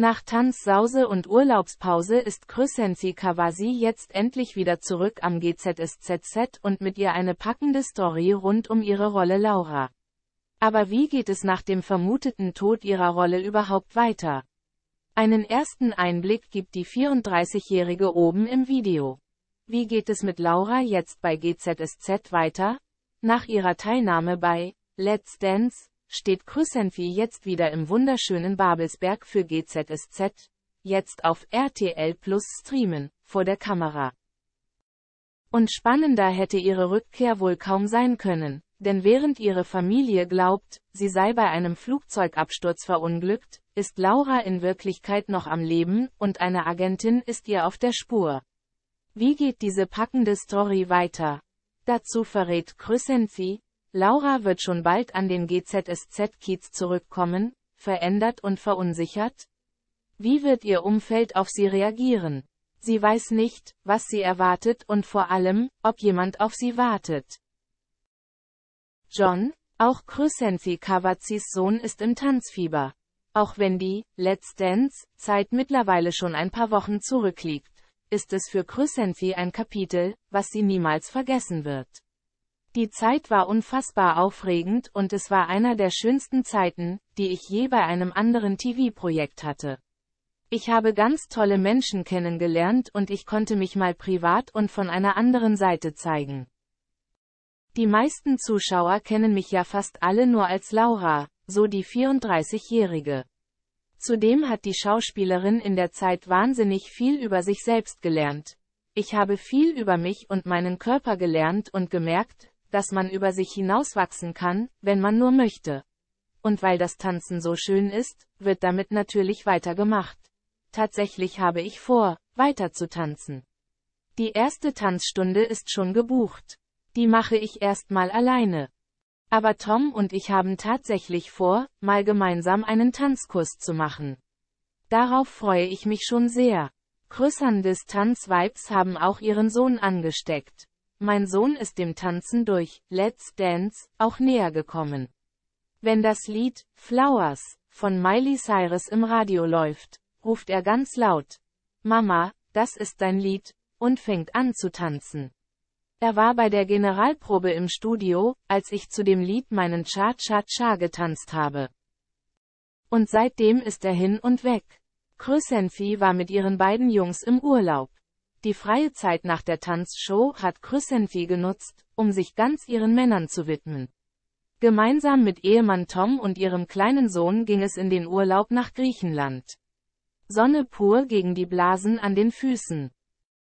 Nach Tanzsause und Urlaubspause ist Crescenzi Kawasi jetzt endlich wieder zurück am GZSZZ und mit ihr eine packende Story rund um ihre Rolle Laura. Aber wie geht es nach dem vermuteten Tod ihrer Rolle überhaupt weiter? Einen ersten Einblick gibt die 34-Jährige oben im Video. Wie geht es mit Laura jetzt bei GZSZ weiter? Nach ihrer Teilnahme bei Let's Dance steht Krüsenfi jetzt wieder im wunderschönen Babelsberg für GZSZ, jetzt auf RTL Plus streamen, vor der Kamera. Und spannender hätte ihre Rückkehr wohl kaum sein können, denn während ihre Familie glaubt, sie sei bei einem Flugzeugabsturz verunglückt, ist Laura in Wirklichkeit noch am Leben und eine Agentin ist ihr auf der Spur. Wie geht diese packende Story weiter? Dazu verrät Krüsenfi, Laura wird schon bald an den GZSZ-Kiez zurückkommen, verändert und verunsichert? Wie wird ihr Umfeld auf sie reagieren? Sie weiß nicht, was sie erwartet und vor allem, ob jemand auf sie wartet. John, auch Chrysanthi Cavazzis Sohn ist im Tanzfieber. Auch wenn die Let's Dance Zeit mittlerweile schon ein paar Wochen zurückliegt, ist es für Chrysanthi ein Kapitel, was sie niemals vergessen wird. Die Zeit war unfassbar aufregend und es war einer der schönsten Zeiten, die ich je bei einem anderen TV-Projekt hatte. Ich habe ganz tolle Menschen kennengelernt und ich konnte mich mal privat und von einer anderen Seite zeigen. Die meisten Zuschauer kennen mich ja fast alle nur als Laura, so die 34-Jährige. Zudem hat die Schauspielerin in der Zeit wahnsinnig viel über sich selbst gelernt. Ich habe viel über mich und meinen Körper gelernt und gemerkt, dass man über sich hinauswachsen kann, wenn man nur möchte. Und weil das Tanzen so schön ist, wird damit natürlich weitergemacht. Tatsächlich habe ich vor, weiter zu tanzen. Die erste Tanzstunde ist schon gebucht. Die mache ich erstmal alleine. Aber Tom und ich haben tatsächlich vor, mal gemeinsam einen Tanzkurs zu machen. Darauf freue ich mich schon sehr. Größern Distanz-Vibes haben auch ihren Sohn angesteckt. Mein Sohn ist dem Tanzen durch Let's Dance auch näher gekommen. Wenn das Lied Flowers von Miley Cyrus im Radio läuft, ruft er ganz laut, Mama, das ist dein Lied, und fängt an zu tanzen. Er war bei der Generalprobe im Studio, als ich zu dem Lied meinen Cha-Cha-Cha getanzt habe. Und seitdem ist er hin und weg. Chrysanthi war mit ihren beiden Jungs im Urlaub. Die freie Zeit nach der Tanzshow hat Chrysanthi genutzt, um sich ganz ihren Männern zu widmen. Gemeinsam mit Ehemann Tom und ihrem kleinen Sohn ging es in den Urlaub nach Griechenland. Sonne pur gegen die Blasen an den Füßen.